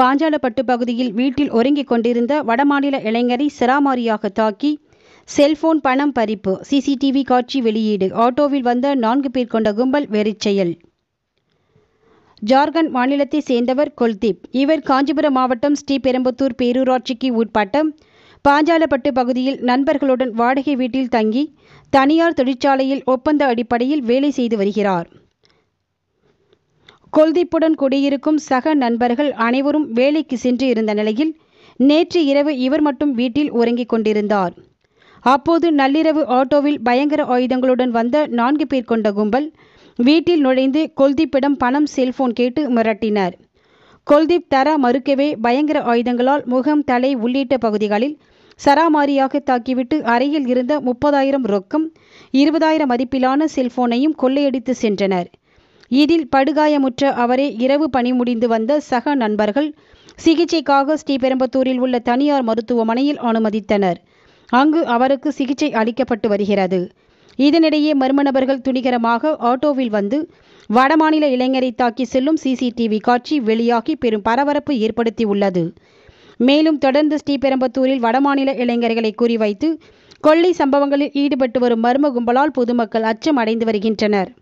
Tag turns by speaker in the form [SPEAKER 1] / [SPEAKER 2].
[SPEAKER 1] பாஞ்சாலப்பட்டு பகுதியில் வீட்டில் ஒருங்கிக் கொண்டிருந்த வடமாநில இளைஞரை சிராமாரியாக தாக்கி செல்போன் பணம் பறிப்பு சிசிடிவி காட்சி வெளியீடு ஆட்டோவில் வந்த நான்கு பேர் கொண்ட கும்பல் வெறிச்செயல் ஜார்க்கண்ட் மாநிலத்தை சேர்ந்தவர் குல்தீப் இவர் காஞ்சிபுரம் மாவட்டம் ஸ்ரீபெரும்புத்தூர் பேரூராட்சிக்கு உட்பட்ட பாஞ்சாலப்பட்டு பகுதியில் நண்பர்களுடன் வாடகை வீட்டில் தங்கி தனியார் தொழிற்சாலையில் ஒப்பந்த அடிப்படையில் வேலை செய்து வருகிறார் கொல்தீப்புடன் குடியிருக்கும் சக நண்பர்கள் அனைவரும் வேலைக்கு சென்று இருந்த நிலையில் நேற்று இரவு இவர் மட்டும் வீட்டில் உறங்கிக் கொண்டிருந்தார் அப்போது நள்ளிரவு ஆட்டோவில் பயங்கர ஆயுதங்களுடன் வந்த நான்கு பேர் கொண்ட கும்பல் வீட்டில் நுழைந்து கொல்தீப்பிடம் பணம் செல்போன் கேட்டு மிரட்டினர் கொல்தீப் தர மறுக்கவே பயங்கர ஆயுதங்களால் முகம் தலை உள்ளிட்ட பகுதிகளில் சராமாரியாக தாக்கிவிட்டு அறையில் இருந்த முப்பதாயிரம் ரொக்கம் இருபதாயிரம் மதிப்பிலான செல்போனையும் கொள்ளையடித்து சென்றனர் இதில் படுகாயமுற்ற அவரே இரவு பணி முடிந்து வந்த சக நண்பர்கள் சிகிச்சைக்காக ஸ்ரீபெரும்பத்தூரில் உள்ள தனியார் மருத்துவமனையில் அனுமதித்தனர் அங்கு அவருக்கு சிகிச்சை அளிக்கப்பட்டு வருகிறது இதனிடையே மர்ம நபர்கள் துணிகரமாக ஆட்டோவில் வந்து வடமாநில இளைஞரை தாக்கி செல்லும் சிசிடிவி காட்சி வெளியாகி பெரும் பரபரப்பு ஏற்படுத்தியுள்ளது மேலும் தொடர்ந்து ஸ்ரீபெரும்பத்தூரில் வடமாநில இளைஞர்களை குறிவைத்து கொள்ளை சம்பவங்களில் ஈடுபட்டு வரும் மர்ம கும்பலால் பொதுமக்கள் அச்சம் அடைந்து வருகின்றனர்